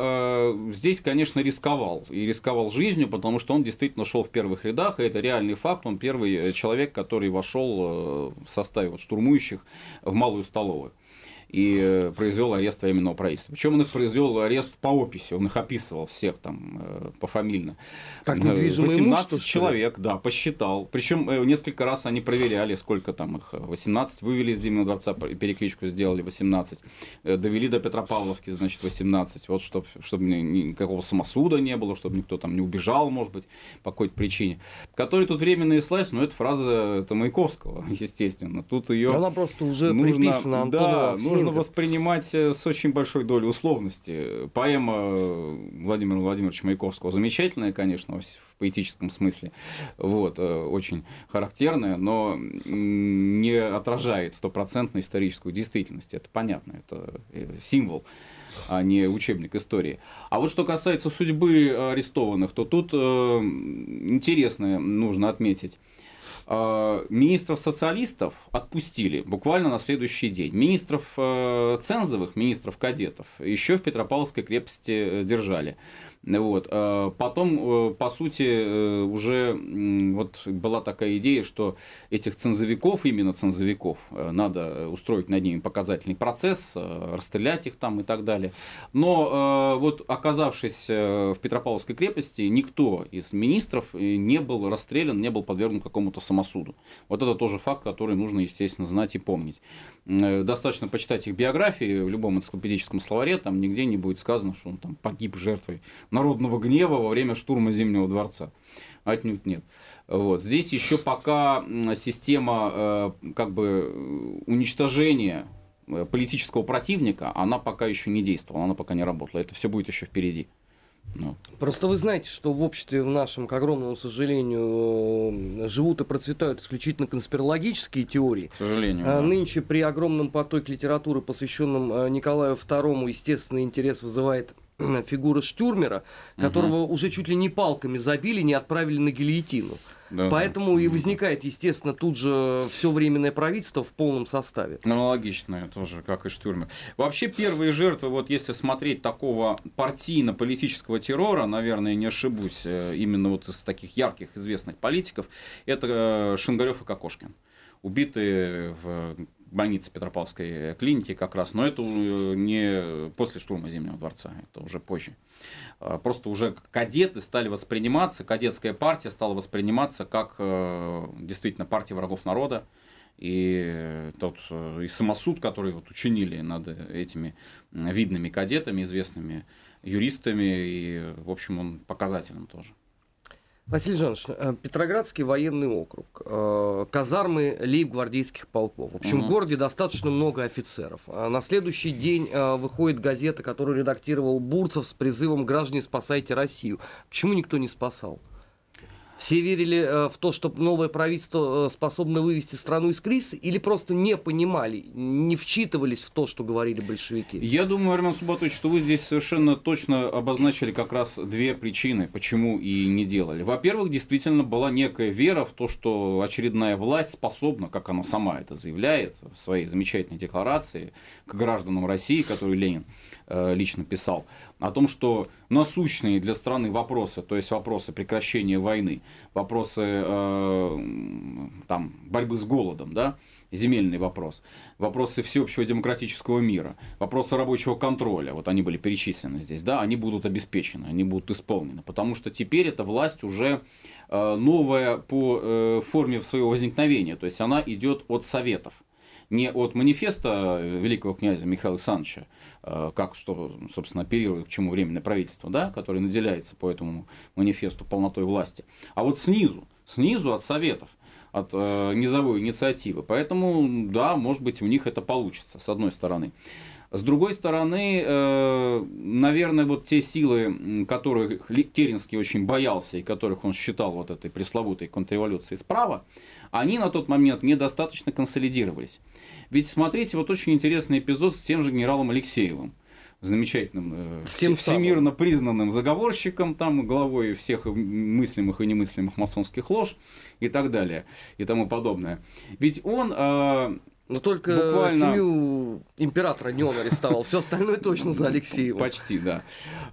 A: э, здесь, конечно, рисковал. И рисковал жизнью, потому что он действительно шел в первых рядах, и это реальный факт. Он первый э, человек, который вошел э, в составе вот штурмующих в Малую Столовую и э, произвел арест временного а правительства. Причем он их произвел арест по описи, он их описывал всех там э, пофамильно. Так, 18 э, имущество, человек, что да, посчитал. Причем несколько раз они проверяли, сколько там их. 18 вывели из Зимнего дворца, перекличку сделали 18, довели до Петропавловки, значит, 18. Вот чтобы чтоб никакого самосуда не было, чтобы никто там не убежал, может быть, по какой-то причине. Который тут временно и но ну, это фраза это Маяковского, естественно. Тут ее Она просто
B: уже нужно, приписана Антону а да, можно
A: воспринимать э, с очень большой долей условности. Поэма э, Владимира Владимировича Маяковского замечательная, конечно, в поэтическом смысле, вот, э, очень характерная, но не отражает стопроцентно историческую действительность. Это понятно, это символ а не учебник истории. А вот что касается судьбы арестованных, то тут э, интересное нужно отметить. Э, министров социалистов отпустили буквально на следующий день. Министров э, цензовых, министров кадетов еще в Петропавловской крепости э, держали. Вот. Э, потом, э, по сути, э, уже вот была такая идея, что этих цензовиков, именно цензовиков, надо устроить над ними показательный процесс, расстрелять их там и так далее. Но вот оказавшись в Петропавловской крепости, никто из министров не был расстрелян, не был подвергнут какому-то самосуду. Вот это тоже факт, который нужно, естественно, знать и помнить. Э, достаточно почитать их биографии в любом энциклопедическом словаре, там нигде не будет сказано, что он там погиб жертвой народного гнева во время штурма Зимнего дворца. А отнюдь нет. Вот. Здесь еще пока система э, как бы э, уничтожения политического противника, она пока еще не действовала, она пока не работала. Это все будет еще впереди. Ну.
B: Просто вы знаете, что в обществе в нашем, к огромному сожалению, э, живут и процветают исключительно конспирологические теории.
A: К сожалению. А да.
B: Нынче при огромном потоке литературы, посвященном э, Николаю II, естественный интерес вызывает э, фигура Штюрмера, которого угу. уже чуть ли не палками забили, не отправили на гильотину.
A: Да. Поэтому и возникает, естественно, тут же все временное правительство в полном составе. Аналогичное тоже, как и Штюрмер. Вообще первые жертвы, вот если смотреть такого партийно-политического террора, наверное, не ошибусь, э, именно вот из таких ярких известных политиков, это э, Шингарев и Кокошкин убитые в больнице Петропавловской клиники как раз, но это не после штурма Зимнего дворца, это уже позже. А, просто уже кадеты стали восприниматься, кадетская партия стала восприниматься как э, действительно партия врагов народа, и э, тот э, и самосуд, который вот учинили над этими видными кадетами, известными юристами, и, в общем, он показательным тоже.
B: Василий Жанович, э, Петроградский военный округ, э, казармы лейб-гвардейских полков. В общем, угу. в городе достаточно много офицеров. А на следующий день э, выходит газета, которую редактировал Бурцев с призывом «Граждане, спасайте Россию». Почему никто не спасал? Все верили э, в то, что новое правительство э, способно вывести страну из кризиса, или просто не понимали, не вчитывались в то, что говорили большевики?
A: Я думаю, Армен Субатович, что вы здесь совершенно точно обозначили как раз две причины, почему и не делали. Во-первых, действительно была некая вера в то, что очередная власть способна, как она сама это заявляет в своей замечательной декларации, к гражданам России, которую Ленин Э, лично писал, о том, что насущные для страны вопросы, то есть вопросы прекращения войны, вопросы э, там, борьбы с голодом, да, земельный вопрос, вопросы всеобщего демократического мира, вопросы рабочего контроля, вот они были перечислены здесь, да, они будут обеспечены, они будут исполнены, потому что теперь эта власть уже э, новая по э, форме своего возникновения, то есть она идет от советов не от манифеста э, великого князя Михаила Александровича, э, как, что, собственно, оперирует к чему временное правительство, да, которое наделяется по этому манифесту полнотой власти, а вот снизу, снизу от советов от э, низовой инициативы. Поэтому, да, может быть, у них это получится, с одной стороны. С другой стороны, э, наверное, вот те силы, которых Керенский очень боялся и которых он считал вот этой пресловутой контрреволюцией справа, они на тот момент недостаточно консолидировались. Ведь смотрите, вот очень интересный эпизод с тем же генералом Алексеевым замечательным, э, с тем всемирно самым. признанным заговорщиком, там главой всех мыслимых и немыслимых масонских лож и так далее и тому подобное. Ведь он э, но только Буквально...
B: семью
A: императора не он арестовал, все остальное точно за Алексеева. Почти, да.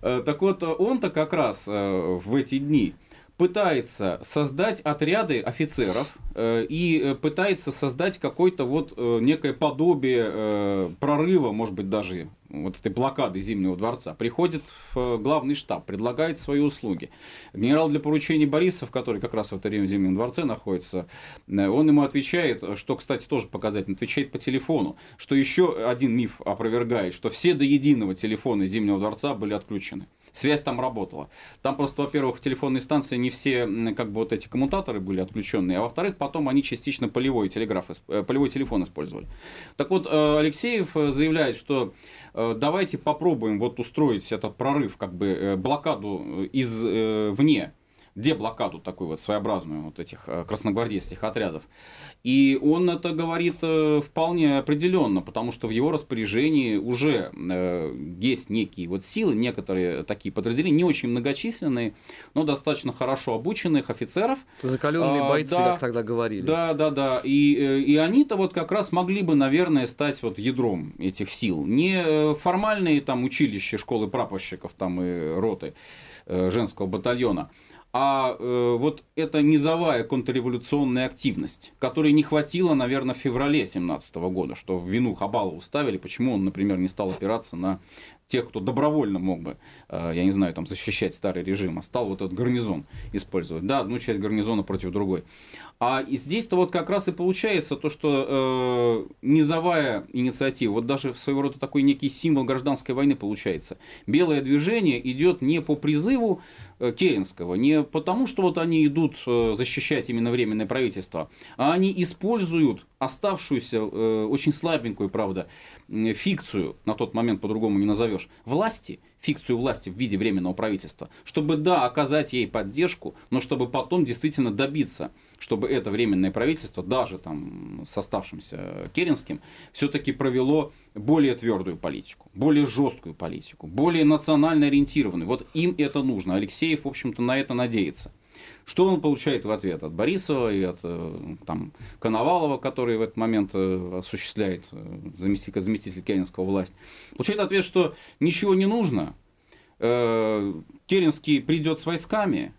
A: Э, так вот, он-то как раз э, в эти дни пытается создать отряды офицеров э, и э, пытается создать какое-то вот э, некое подобие э, прорыва, может быть, даже вот этой блокады Зимнего дворца. Приходит в э, главный штаб, предлагает свои услуги. Генерал для поручения Борисов, который как раз в это время в Зимнем дворце находится, э, он ему отвечает, что, кстати, тоже показательно, отвечает по телефону, что еще один миф опровергает, что все до единого телефоны Зимнего дворца были отключены связь там работала. Там просто, во-первых, телефонные станции не все, как бы вот эти коммутаторы были отключены, а во-вторых, потом они частично полевой телеграф, э, полевой телефон использовали. Так вот, э, Алексеев э, заявляет, что давайте попробуем вот устроить этот прорыв, как бы блокаду из вне деблокаду такую вот своеобразную вот этих э, красногвардейских отрядов. И он это говорит э, вполне определенно, потому что в его распоряжении уже э, есть некие вот силы, некоторые такие подразделения, не очень многочисленные, но достаточно хорошо обученных офицеров. Закаленные а, бойцы, да, как тогда говорили. Да, да, да. И, и они-то вот как раз могли бы, наверное, стать вот ядром этих сил. Не формальные там училища, школы прапорщиков там и роты женского батальона, а э, вот эта низовая контрреволюционная активность, которой не хватило, наверное, в феврале 2017 года, что вину Хабалову ставили, почему он, например, не стал опираться на тех, кто добровольно мог бы, э, я не знаю, там, защищать старый режим, а стал вот этот гарнизон использовать. Да, одну часть гарнизона против другой. А здесь-то вот как раз и получается то, что э, низовая инициатива, вот даже своего рода такой некий символ гражданской войны получается. Белое движение идет не по призыву э, Керенского, не потому, что вот они идут э, защищать именно временное правительство, а они используют оставшуюся, э, очень слабенькую, правда, фикцию, на тот момент по-другому не назовешь, власти, фикцию власти в виде временного правительства, чтобы, да, оказать ей поддержку, но чтобы потом действительно добиться, чтобы это временное правительство, даже там с оставшимся Керенским, все-таки провело более твердую политику, более жесткую политику, более национально ориентированную. Вот им это нужно. Алексеев, в общем-то, на это надеется. Что он получает в ответ от Борисова и от э, там, Коновалова, который в этот момент э, осуществляет э, заместитель, заместитель Керенского власть? Получает ответ, что ничего не нужно, Керенский придет с войсками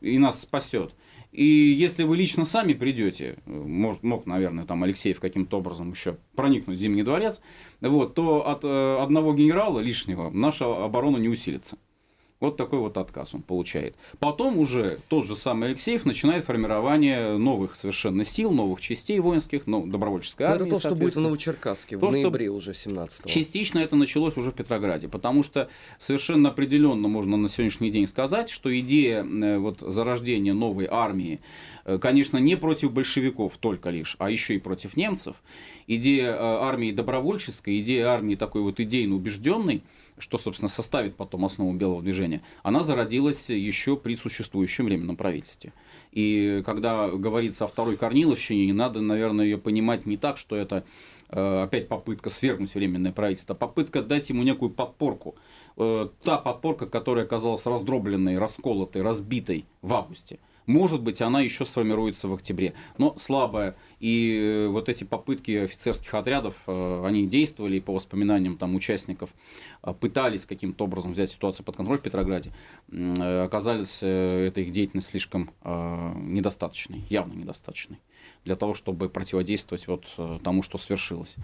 A: и нас спасет. И если вы лично сами придете, может, мог, наверное, там Алексеев каким-то образом еще проникнуть в Зимний дворец, вот, то от одного генерала лишнего наша оборона не усилится. Вот такой вот отказ он получает. Потом уже тот же самый Алексеев начинает формирование новых совершенно сил, новых частей воинских, ну, добровольческой армии. Это то, что будет в Новочеркасске то, в ноябре уже 17 -го. Частично это началось уже в Петрограде, потому что совершенно определенно можно на сегодняшний день сказать, что идея э, вот, зарождения новой армии, э, конечно, не против большевиков только лишь, а еще и против немцев. Идея э, армии добровольческой, идея армии такой вот идейно убежденной – что, собственно, составит потом основу белого движения, она зародилась еще при существующем временном правительстве. И когда говорится о второй Корниловщине, надо, наверное, ее понимать не так, что это э, опять попытка свергнуть временное правительство, а попытка дать ему некую подпорку. Э, та подпорка, которая оказалась раздробленной, расколотой, разбитой в августе – может быть, она еще сформируется в октябре, но слабая. И э, вот эти попытки офицерских отрядов, э, они действовали, по воспоминаниям там участников, э, пытались каким-то образом взять ситуацию под контроль в Петрограде. оказались эта их деятельность слишком недостаточной, явно недостаточной для того, чтобы противодействовать вот тому, что свершилось.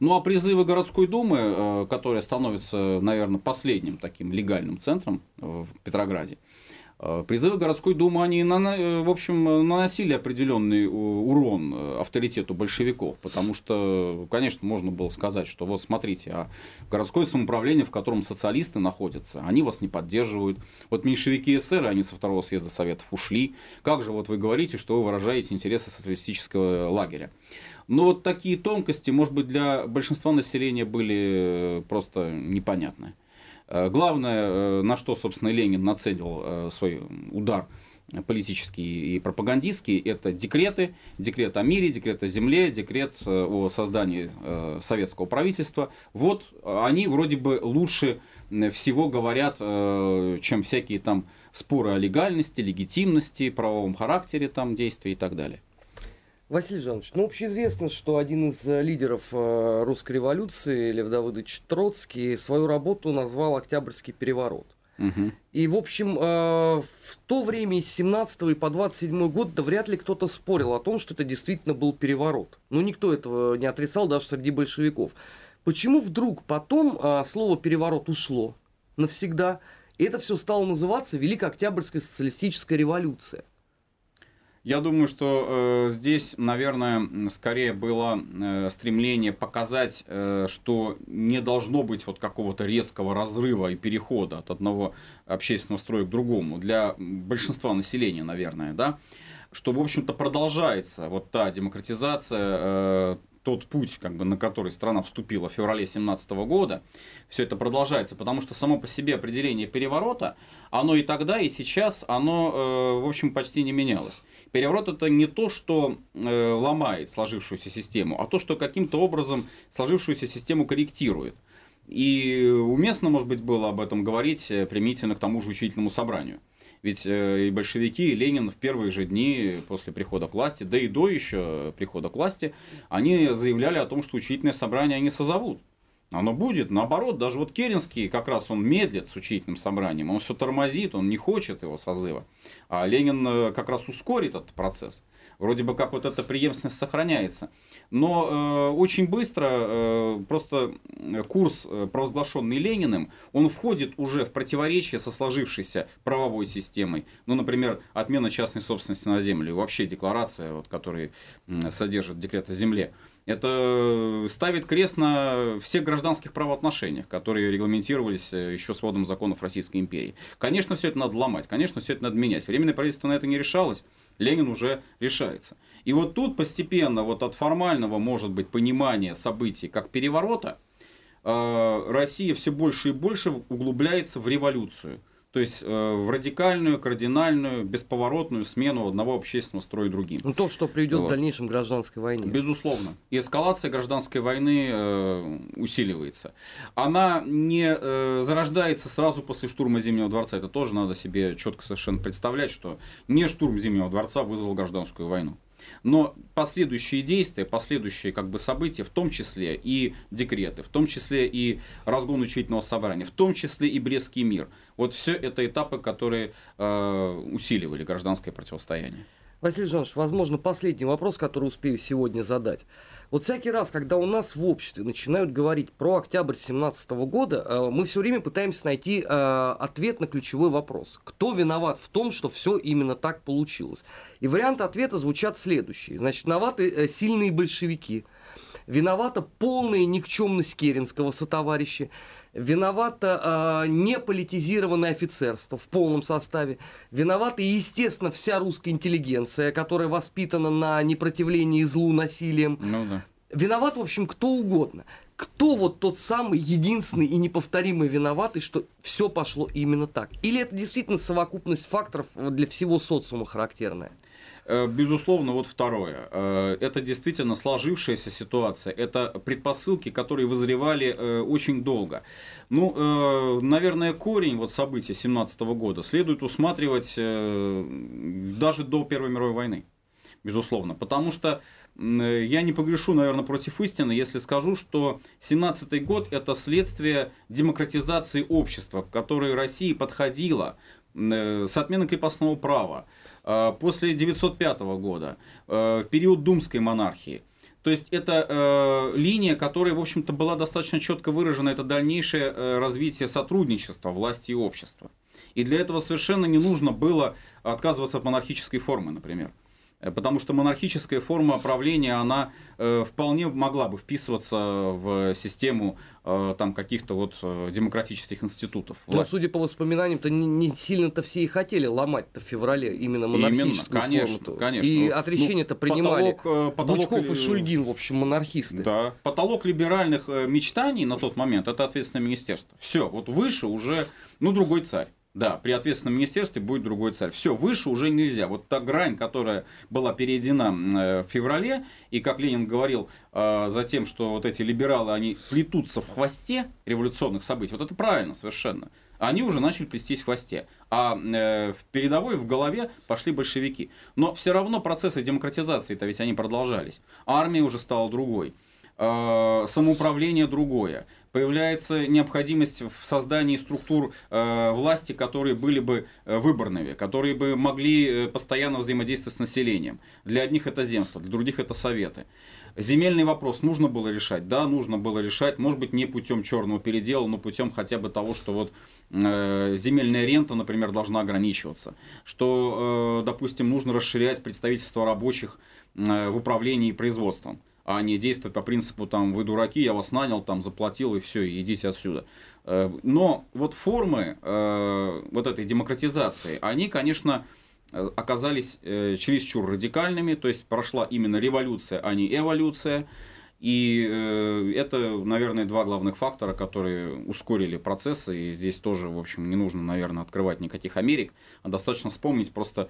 A: Ну а призывы городской думы, которая становится, наверное, последним таким легальным центром в Петрограде, Э, призывы городской думы, они, э, в общем, наносили определенный э, урон авторитету большевиков, потому что, конечно, можно было сказать, что вот смотрите, а городское самоуправление, в котором социалисты находятся, они вас не поддерживают. Вот меньшевики СССР, они со второго съезда Советов ушли. Как же вот вы говорите, что вы выражаете интересы социалистического лагеря? Но ну, вот такие тонкости, может быть, для большинства населения были просто непонятны. Э, главное, э, на что, собственно, Ленин нацелил э, свой удар политический и пропагандистский, это декреты, декрет о мире, декрет о земле, декрет о создании советского правительства. Вот они вроде бы лучше всего говорят, чем всякие там споры о легальности, легитимности, правовом характере там действий и так далее.
B: Василий Жанович, ну, общеизвестно, что один из э, лидеров э, русской революции, Лев Давыдович Троцкий, свою работу назвал «Октябрьский переворот». Угу. И, в общем, э, в то время с 17 и по 27 год да вряд ли кто-то спорил о том, что это действительно был переворот. Но ну, никто этого не отрицал даже среди большевиков. Почему вдруг потом слово «переворот» ушло навсегда, и это все стало называться Великая Октябрьская социалистическая революция –
A: я думаю, что э, здесь, наверное, скорее было э, стремление показать, э, что не должно быть вот какого-то резкого разрыва и перехода от одного общественного строя к другому для большинства населения, наверное, да, что, в общем-то, продолжается вот та демократизация, э, тот путь, как бы, на который страна вступила в феврале 2017 года, все это продолжается, потому что само по себе определение переворота, оно и тогда, и сейчас, оно, э, в общем, почти не менялось. Переворот это не то, что э, ломает сложившуюся систему, а то, что каким-то образом сложившуюся систему корректирует. И уместно, может быть, было об этом говорить э, применительно к тому же учительному собранию. Ведь э, и большевики, и Ленин в первые же дни после прихода к власти, да и до еще прихода к власти, они заявляли о том, что учительное собрание они созовут. Оно будет, наоборот, даже вот Керенский как раз он медлит с учительным собранием, он все тормозит, он не хочет его созыва. А Ленин э, как раз ускорит этот процесс. Вроде бы как вот эта преемственность сохраняется. Но э, очень быстро э, просто э, курс, э, провозглашенный Лениным, он входит уже в противоречие со сложившейся правовой системой. Ну, например, отмена частной собственности на землю вообще декларация, вот, которая содержит декрет о земле. Это ставит крест на всех гражданских правоотношениях, которые регламентировались э, еще с сводом законов Российской империи. Конечно, все это надо ломать, конечно, все это надо менять. Временное правительство на это не решалось. Ленин уже решается. И вот тут постепенно вот от формального, может быть, понимания событий как переворота, э, Россия все больше и больше углубляется в революцию – то есть э, в радикальную, кардинальную, бесповоротную смену одного общественного строя другим. Ну, то, что приведет вот. к дальнейшем гражданской войне. Безусловно. И эскалация гражданской войны э, усиливается. Она не э, зарождается сразу после штурма Зимнего дворца. Это тоже надо себе четко совершенно представлять, что не штурм Зимнего дворца вызвал гражданскую войну. Но последующие действия, последующие как бы события, в том числе и декреты, в том числе и разгон учительного собрания, в том числе и Брестский мир, вот все это этапы, которые э, усиливали гражданское противостояние.
B: Василий Жанович, возможно, последний вопрос, который успею сегодня задать. Вот всякий раз, когда у нас в обществе начинают говорить про октябрь 2017 года, э, мы все время пытаемся найти э, ответ на ключевой вопрос. Кто виноват в том, что все именно так получилось? И варианты ответа звучат следующие. Значит, виноваты э, сильные большевики, виновата полная никчемность Керенского сотоварища, виновато э, неполитизированное офицерство в полном составе, виновата, естественно, вся русская интеллигенция, которая воспитана на непротивлении злу насилием. Ну да. Виноват, в общем, кто угодно. Кто вот тот самый единственный и неповторимый виноватый, что все пошло именно так? Или это действительно
A: совокупность факторов для всего социума характерная? Э, безусловно, вот второе. Э, это действительно сложившаяся ситуация. Это предпосылки, которые вызревали э, очень долго. Ну, наверное, корень вот событий 17 года следует усматривать даже до Первой мировой войны. Безусловно. Потому что я не погрешу, наверное, против истины, если скажу, что 17-й год – это следствие демократизации общества, к которой Россия подходила с отменой крепостного права, Э, после 905 года, э, в период думской монархии. То есть это э, линия, которая, в общем-то, была достаточно четко выражена, это дальнейшее развитие сотрудничества власти и общества. И для этого совершенно не нужно было отказываться от монархической формы, например. Э, потому что монархическая форма правления, она э, вполне могла бы вписываться в систему э, там каких-то вот демократических институтов. Ну,
B: судя по воспоминаниям, то не, сильно-то все и хотели ломать-то в феврале именно монархическую именно, конечно, форму. Конечно. И ну, отречение-то ну, принимали потолок, потолок, Бучков и Шульгин,
A: в общем, монархисты. Да. Потолок либеральных мечтаний на тот момент – это ответственное министерство. Все, вот выше уже, ну, другой царь. Да, при ответственном министерстве будет другой царь. Все, выше уже нельзя. Вот та грань, которая была переедена э, в феврале, и, как Ленин говорил, а, за тем, что вот эти либералы, они плетутся в хвосте революционных событий, вот это правильно совершенно. Они уже начали плестись в хвосте. А э, в передовой, в голове пошли большевики. Но все равно процессы демократизации-то ведь они продолжались. Армия уже стала другой. Э, самоуправление другое. Появляется необходимость в создании структур э, власти, которые были бы э, выборными, которые бы могли э, постоянно взаимодействовать с населением. Для одних это земство, для других это советы. Земельный вопрос нужно было решать? Да, нужно было решать. Может быть, не путем черного передела, но путем хотя бы того, что вот э, земельная рента, например, должна ограничиваться. Что, э, допустим, нужно расширять представительство рабочих в управлении производством а не действовать по принципу там вы дураки, я вас нанял, там заплатил и все, и идите отсюда. Э, но вот формы э, вот этой демократизации, они, конечно, э, оказались чересчур радикальными, то есть прошла именно революция, а не эволюция. И это, наверное, два главных фактора, которые ускорили процессы. И здесь тоже, в общем, не нужно, наверное, открывать никаких Америк, а достаточно вспомнить просто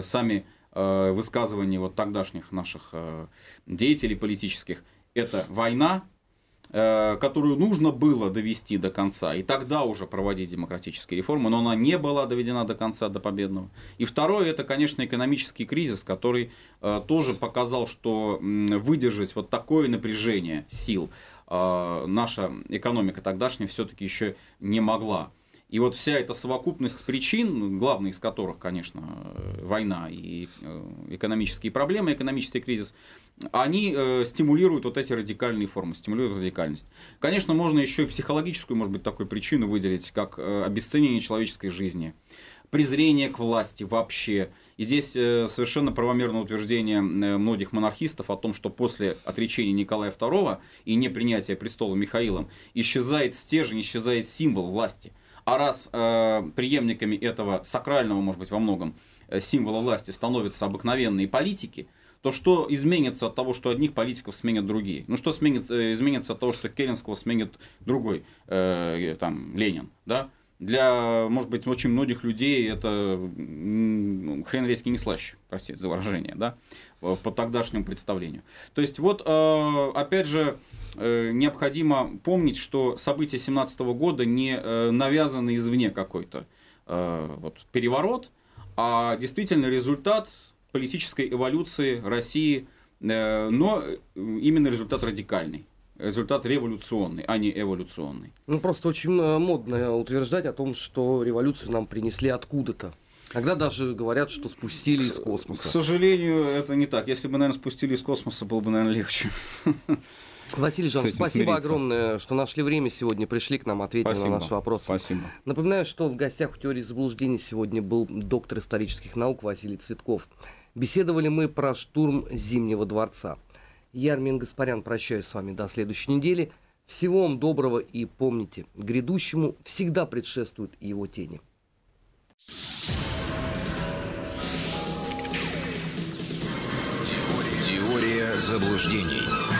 A: сами Э, высказываний вот тогдашних наших э, деятелей политических, это война, э, которую нужно было довести до конца, и тогда уже проводить демократические реформы, но она не была доведена до конца, до победного. И второе, это, конечно, экономический кризис, который тоже показал, что выдержать вот такое напряжение сил наша экономика тогдашняя все-таки еще не могла. И вот вся эта совокупность причин, главные из которых, конечно, э, война и э, экономические проблемы, экономический кризис, они э, стимулируют вот эти радикальные формы, стимулируют радикальность. Конечно, можно еще и психологическую, может быть, такую причину выделить, как обесценение человеческой жизни презрение к власти вообще. И здесь совершенно правомерное утверждение многих монархистов о том, что после отречения Николая II и непринятия престола Михаилом исчезает стержень, исчезает символ власти – а раз э, преемниками этого сакрального, может быть, во многом э, символа власти становятся обыкновенные политики, то что изменится от того, что одних политиков сменят другие? Ну что сменится, э, изменится от того, что Керенского сменит другой, э, там, Ленин, да? для, может быть, очень многих людей это хрен редьки не слаще, простите за выражение, да, э, по тогдашнему представлению. То есть вот, э, опять же, э, необходимо помнить, что события 17 года не навязаны извне какой-то вот, переворот, а действительно результат политической эволюции России, но именно результат радикальный результат революционный, а не эволюционный.
B: Ну, просто очень э, модно э, утверждать о том, что революцию нам принесли откуда-то. Когда даже говорят, что спустили из космоса. К
A: сожалению, это не так. Если бы, наверное, спустили из космоса, было бы, наверное, легче. Василий Жан, спасибо смириться.
B: огромное, что нашли время сегодня, пришли к нам, ответили спасибо. на наши вопросы. Спасибо. Напоминаю, что в гостях у теории заблуждений сегодня был доктор исторических наук Василий Цветков. Беседовали мы про штурм Зимнего дворца. Я, Армен Гаспарян, прощаюсь с вами до следующей недели. Всего вам доброго и помните, грядущему всегда предшествуют его тени.
A: Теория, заблуждений.